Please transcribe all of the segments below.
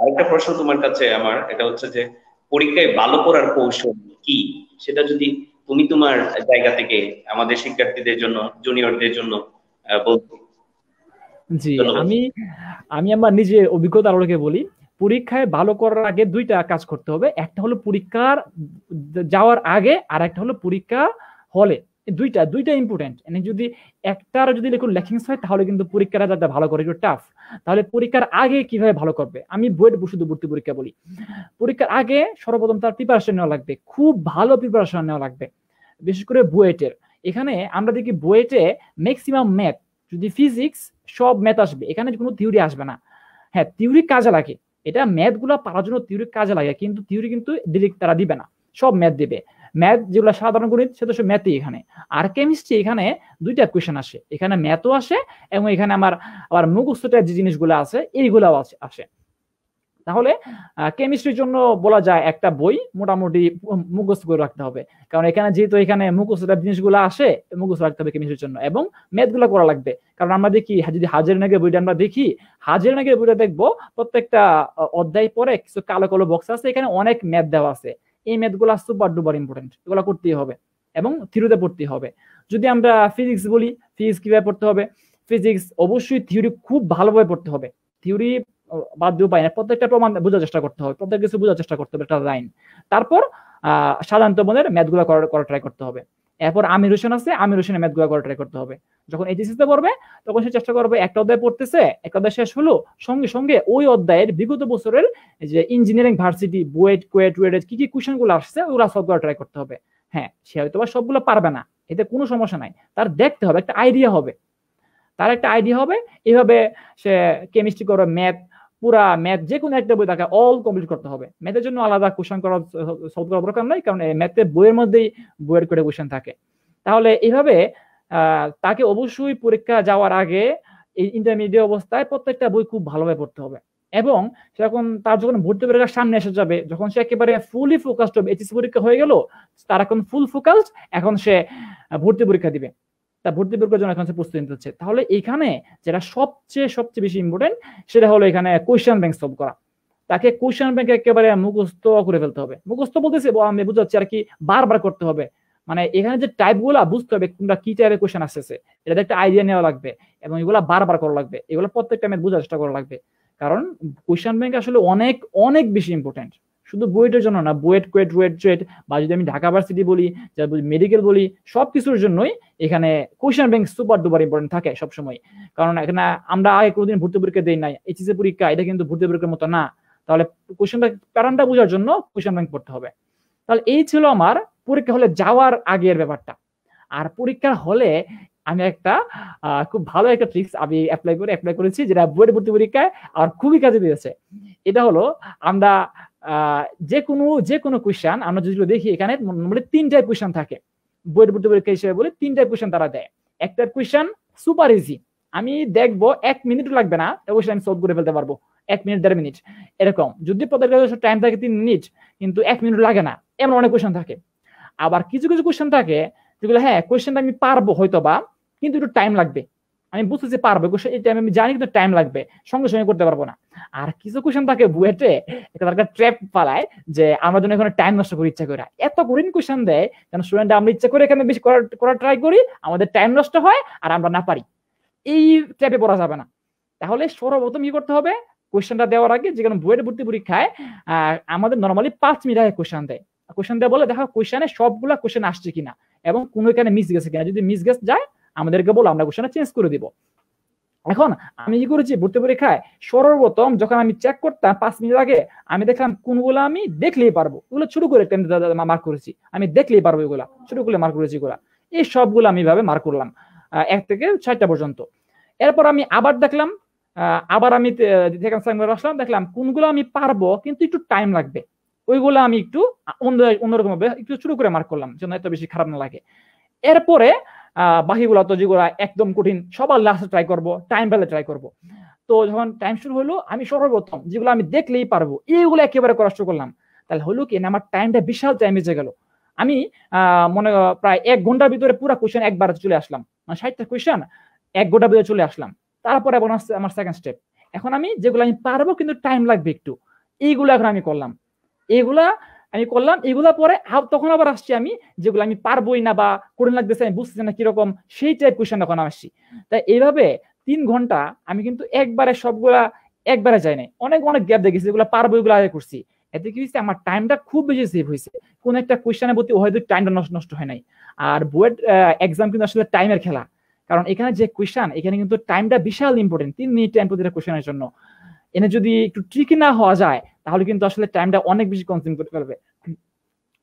আরেকটা প্রশ্ন তোমার কাছে আমার এটা হচ্ছে যে পরীক্ষায় ভালো করার কৌশল কি সেটা যদি তুমি তোমার জায়গা থেকে আমাদের শিক্ষার্থীদের জন্য জুনিয়রদের জন্য বলতে জি আমি আমি আমার নিজের অভিজ্ঞতা আলোকে বলি পরীক্ষায় ভালো করার আগে দুইটা কাজ করতে হবে একটা হলো পরীক্ষার যাওয়ার আগে আর একটা হলো পরীক্ষা হলে দুইটা দুইটা ইম্পর্টেন্ট মানে যদি একটার যদি লেখুন লেখিংস হয় তাহলে কিন্তু পরীক্ষাটা যাতে ভালো করে একটু টাফ তাহলে পরীক্ষার আগে কিভাবে ভালো করবে আমি বুয়েট শুধু ভর্তি পরীক্ষা বলি পরীক্ষার আগে সর্বপ্রথম তার প্রিপারেশন নেওয়া লাগবে খুব ভালো প্রিপারেশন নেওয়া লাগবে বিশেষ করে বুয়েটের এখানে আমরা দেখি বুয়েটে ম্যাক্সিমাম ম্যাথ যদি ফিজিক্স সব ম্যাথ আসবে এখানে কোনো থিওরি আসবে না হ্যাঁ থিওরি কাজে লাগে এটা ম্যাথগুলো পারার জন্য থিওরি কাজে লাগে কিন্তু থিওরি কিন্তু ডিরেক্ট তারা দিবে না সব ম্যাথ দিবে ম্যাথ যেগুলো সাধারণ গণিত সেটা হচ্ছে ম্যাথই এখানে আর কেমিস্ট্রি এখানে দুইটা কোয়েশন আসে এখানে ম্যাথও আসে এবং এখানে আমার আবার মুখস্থটা যে জিনিসগুলো আছে এইগুলাও আসে তাহলে কেমিস্ট্রির জন্য বলা যায় একটা বই মোটামুটি মুখস্থ করে রাখতে হবে কারণ এখানে যেহেতু এখানে মুখস্থটা জিনিসগুলো আসে মুখস্থ রাখতে হবে কেমিস্ট্রির জন্য এবং ম্যাথগুলো করা লাগবে কারণ আমরা দেখি হ্যাঁ, যদি হাজার নাগের বইটা আমরা দেখি হাজার নাগের বইটা দেখবো প্রত্যেকটা অধ্যায় পরে কিছু কালো কালো বক্স আছে এখানে অনেক ম্যাথ দেওয়া আছে এই ম্যাথগুলো সুপার ডুপার ইম্পর্টেন্ট এগুলো করতেই হবে এবং থিওরিতে পড়তে হবে যদি আমরা ফিজিক্স বলি ফিজিক্স কিভাবে পড়তে হবে ফিজিক্স অবশ্যই থিওরি খুব ভালোভাবে পড়তে হবে থিওরি বাদ দিয়ে উপায় না প্রত্যেকটা প্রমাণ বোঝার চেষ্টা করতে হবে প্রত্যেক কিছু বোঝার চেষ্টা করতে হবে একটা লাইন তারপর সাধারণত মনের ম্যাথগুলো করার করা ট্রাই করতে হবে এরপর আমির হোসেন আছে আমির হোসেনের ম্যাথগুলো করার ট্রাই করতে হবে যখন এইচএসিতে পড়বে তখন সে চেষ্টা করবে একটা অধ্যায় পড়তেছে এক অধ্যায় শেষ হলো সঙ্গে সঙ্গে ওই অধ্যায়ের বিগত বছরের যে ইঞ্জিনিয়ারিং ভার্সিটি বুয়েট কুয়েট ওয়েট কি কি গুলো আসছে ওগুলো সলভ করা ট্রাই করতে হবে হ্যাঁ সে হয়তো বা সবগুলো পারবে না এতে কোনো সমস্যা নাই তার দেখতে হবে একটা আইডিয়া হবে তার একটা আইডিয়া হবে এভাবে সে কেমিস্ট্রি করবে ম্যাথ পুরা ম্যাথ যে কোনো একটা বই তাকে অল কমপ্লিট করতে হবে ম্যাথের জন্য আলাদা কোশ্চেন করা সলভ করার দরকার নাই কারণ ম্যাথের বইয়ের মধ্যেই বইয়ের করে কোশ্চেন থাকে তাহলে এভাবে তাকে অবশ্যই পরীক্ষা যাওয়ার আগে এই ইন্টারমিডিয়েট অবস্থায় প্রত্যেকটা বই খুব ভালোভাবে পড়তে হবে এবং সে এখন তার যখন ভর্তি পরীক্ষার সামনে এসে যাবে যখন সে একেবারে ফুলি ফোকাসড হবে এইচএসি পরীক্ষা হয়ে গেল তার এখন ফুল ফোকাসড এখন সে ভর্তি পরীক্ষা দিবে তা ভর্তি পরীক্ষার জন্য এখন সে প্রস্তুতি নিতে তাহলে এখানে যেটা সবচেয়ে সবচেয়ে বেশি ইম্পর্টেন্ট সেটা হলো এখানে কোয়েশ্চেন ব্যাংক সলভ করা তাকে কোয়েশ্চেন ব্যাংক একেবারে মুখস্থ করে ফেলতে হবে মুখস্থ বলতেছে আমি বুঝাচ্ছি আর কি বারবার করতে হবে মানে এখানে যে টাইপ গুলা বুঝতে হবে কোনটা কি টাইপের কোয়েশন আসতেছে এটা একটা আইডিয়া নেওয়া লাগবে এবং এগুলো বারবার করা লাগবে এগুলো প্রত্যেকটা ম্যাথ বোঝার চেষ্টা করা লাগবে কারণ কোয়েশন ব্যাংক আসলে অনেক অনেক বেশি ইম্পর্টেন্ট শুধু বুয়েটের জন্য না বুয়েট কুয়েট রুয়েট জুয়েট বা যদি আমি ঢাকা ভার্সিটি বলি যা মেডিকেল বলি সব কিছুর জন্যই এখানে question bank super duper important থাকে সবসময় কারণ এখানে আমরা আগে কোনোদিন ভর্তি পরীক্ষা দিই নাই এইচএসএ e পরীক্ষা এটা কিন্তু ভর্তি পরীক্ষার মতো না তাহলে কোয়েশন ব্যাংক বোঝার জন্য কোয়েশন ব্যাংক পড়তে হবে তাহলে এই ছিল আমার পরীক্ষা হলে যাওয়ার আগের ব্যাপারটা আর পরীক্ষার হলে আমি একটা খুব ভালো একটা ট্রিক্স আমি অ্যাপ্লাই করে অ্যাপ্লাই করেছি যেটা বইয়ের ভর্তি পরীক্ষায় আর খুবই কাজে দিয়েছে এটা হলো আমরা যে কোনো যে কোনো কোয়েশ্চান আমরা যদি দেখি এখানে মোটামুটি তিনটায় কোয়েশ্চান থাকে বইয়ের ভর্তি পরীক্ষা হিসেবে বলে তিনটায় কোয়েশ্চান তারা দেয় একটা কোয়েশ্চান সুপার ইজি আমি দেখবো এক মিনিট লাগবে না অবশ্যই আমি সলভ করে ফেলতে পারবো এক মিনিট দেড় মিনিট এরকম যদি পদের কাছে টাইম থাকে তিন মিনিট কিন্তু এক মিনিট লাগে না এমন অনেক কোয়েশ্চান থাকে আবার কিছু কিছু কোয়েশ্চেন থাকে যেগুলো হ্যাঁ কোয়েশ্চেনটা আমি পারবো হয়তো বা কিন্তু একটু টাইম লাগবে আমি বুঝতে যে পারবো এই টাইম আমি জানি কিন্তু টাইম লাগবে সঙ্গে সঙ্গে করতে পারবো না আর কিছু কোয়েশ্চেন থাকে বুয়েটে একটা তার ট্র্যাপ পালায় যে আমার জন্য এখানে টাইম নষ্ট করি ইচ্ছা করে এত কঠিন কোয়েশ্চেন দেয় কেন স্টুডেন্ট আমরা ইচ্ছা করে এখানে বেশি করার ট্রাই করি আমাদের টাইম নষ্ট হয় আর আমরা না পারি এই ট্র্যাপে পড়া যাবে না তাহলে সর্বপ্রথম কি করতে হবে কোয়েশ্চেনটা দেওয়ার আগে যেখানে বুয়েট ভর্তি পরীক্ষায় আমাদের নর্মালি পাঁচ মিনিট আগে কোয়েশ্চেন দেয় কোয়েশন দেওয়া বলে দেখা কোয়েশনে সবগুলা কোয়েশন আসছে কিনা এবং কোনো এখানে মিস গেছে কিনা যদি মিস গেছে যায় আমাদেরকে বলো আমরা কোশ্চেনটা চেঞ্জ করে দিব এখন আমি কি করেছি ভর্তি পরীক্ষায় সর্বপ্রথম যখন আমি চেক করতাম পাঁচ মিনিট আগে আমি দেখলাম কোনগুলো আমি দেখলেই পারবো ওগুলো শুরু করে মার্ক করেছি আমি দেখলেই পারবো এগুলা শুরু করে মার্ক করেছি এগুলা এই সবগুলো আমি এভাবে মার্ক করলাম এক থেকে ছয়টা পর্যন্ত এরপর আমি আবার দেখলাম আবার আমি আসলাম দেখলাম কোনগুলো আমি পারবো কিন্তু একটু টাইম লাগবে ওইগুলো আমি একটু অন্যরকম ভাবে একটু শুরু করে মার্ক করলাম যেন এত বেশি খারাপ না লাগে এরপরে বাকিগুলো তো যেগুলো একদম কঠিন সবার লাস্টে ট্রাই করব টাইম পেলে ট্রাই করব তো যখন টাইম শুরু হলো আমি সর্বপ্রথম যেগুলো আমি দেখলেই পারবো এইগুলো একেবারে কষ্ট করলাম তাহলে হলো কি না আমার টাইমটা বিশাল টাইম বেঁচে গেল আমি মনে প্রায় এক ঘন্টার ভিতরে পুরো কোয়েশন একবার চলে আসলাম মানে ষাটটা কোয়েশন এক ঘন্টার ভিতরে চলে আসলাম তারপরে আমার সেকেন্ড স্টেপ এখন আমি যেগুলো আমি পারবো কিন্তু টাইম লাগবে একটু এইগুলো এখন আমি করলাম এগুলা আমি করলাম এগুলা পরে তখন আবার আসছি আমি যেগুলো আমি পারবই না বা করে লাগতেছে আমি বুঝতেছি না কিরকম সেই টাইপ কোয়েশন এখন আসছি তাই এইভাবে তিন ঘন্টা আমি কিন্তু একবারে সবগুলা একবারে যাই নাই অনেক অনেক গ্যাপ দেখেছি যেগুলো পারবো এগুলো আগে করছি এতে কি হয়েছে আমার টাইমটা খুব বেশি সেভ হয়েছে কোন একটা কোয়েশনের প্রতি হয়তো টাইমটা নষ্ট নষ্ট হয় নাই আর বুয়েট এক্সাম কিন্তু আসলে টাইমের খেলা কারণ এখানে যে কোয়েশন এখানে কিন্তু টাইমটা বিশাল ইম্পর্টেন্ট তিন মিনিট টাইম প্রতিটা কোয়েশনের জন্য এনে যদি একটু ট্রিকি না হওয়া যায় তাহলে কিন্তু আসলে টাইমটা অনেক বেশি কনজিউম করতে পারবে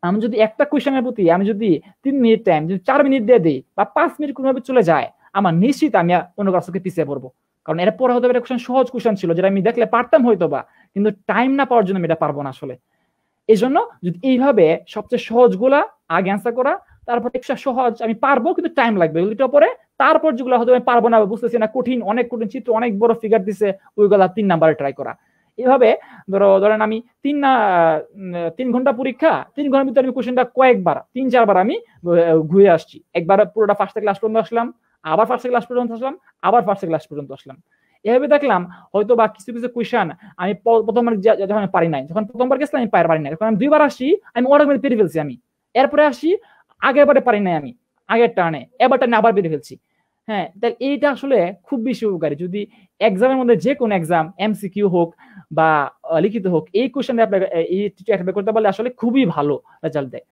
আমি যদি একটা কোয়েশনের প্রতি আমি যদি তিন মিনিট টাইম যদি চার মিনিট দিয়ে দিই বা পাঁচ মিনিট কোনোভাবে চলে যায় আমার নিশ্চিত আমি অন্য কাছে পিছিয়ে পড়বো কারণ এর পরে হয়তো এটা কোশ্চেন সহজ কোশ্চেন ছিল যেটা আমি দেখলে পারতাম হয়তো বা কিন্তু টাইম না পাওয়ার জন্য আমি এটা পারবো না আসলে এই জন্য যদি এইভাবে সবচেয়ে সহজগুলা আগে অ্যান্সার করা তারপর একটু সহজ আমি পারবো কিন্তু টাইম লাগবে ওইটা পরে তারপর যেগুলো হয়তো আমি পারবো না বুঝতেছি না কঠিন অনেক কঠিন চিত্র অনেক বড় ফিগার দিছে ওইগুলা তিন নাম্বারে ট্রাই করা এভাবে ধরো ধরেন আমি তিন না তিন ঘন্টা পরীক্ষা তিন ঘন্টার ভিতরে আমি কোশ্চেনটা কয়েকবার তিন চারবার আমি ঘুরে আসছি একবার পুরোটা ফার্স্টে ক্লাস পর্যন্ত আসলাম আবার ফার্স্টে ক্লাস পর্যন্ত আসলাম আবার ফার্স্টে ক্লাস পর্যন্ত আসলাম এভাবে দেখলাম হয়তো বা কিছু কিছু কোয়েশন আমি প্রথমবার যখন আমি পারি নাই যখন প্রথমবার গেছিলাম আমি পারি নাই যখন আমি দুইবার আসি আমি অটোমেটিক পেরে ফেলছি আমি এরপরে আসি আগের বারে পারি নাই আমি আগের টানে এবার টানে আবার পেরে ফেলছি হ্যাঁ তাহলে এইটা আসলে খুব বেশি উপকারী যদি এক্সামের মধ্যে যে কোনো এক্সাম এমসিকিউ হোক বা লিখিত হোক এই কোয়েশ্চেন আপনাকে এই করতে পারলে আসলে খুবই ভালো রেজাল্ট দেয়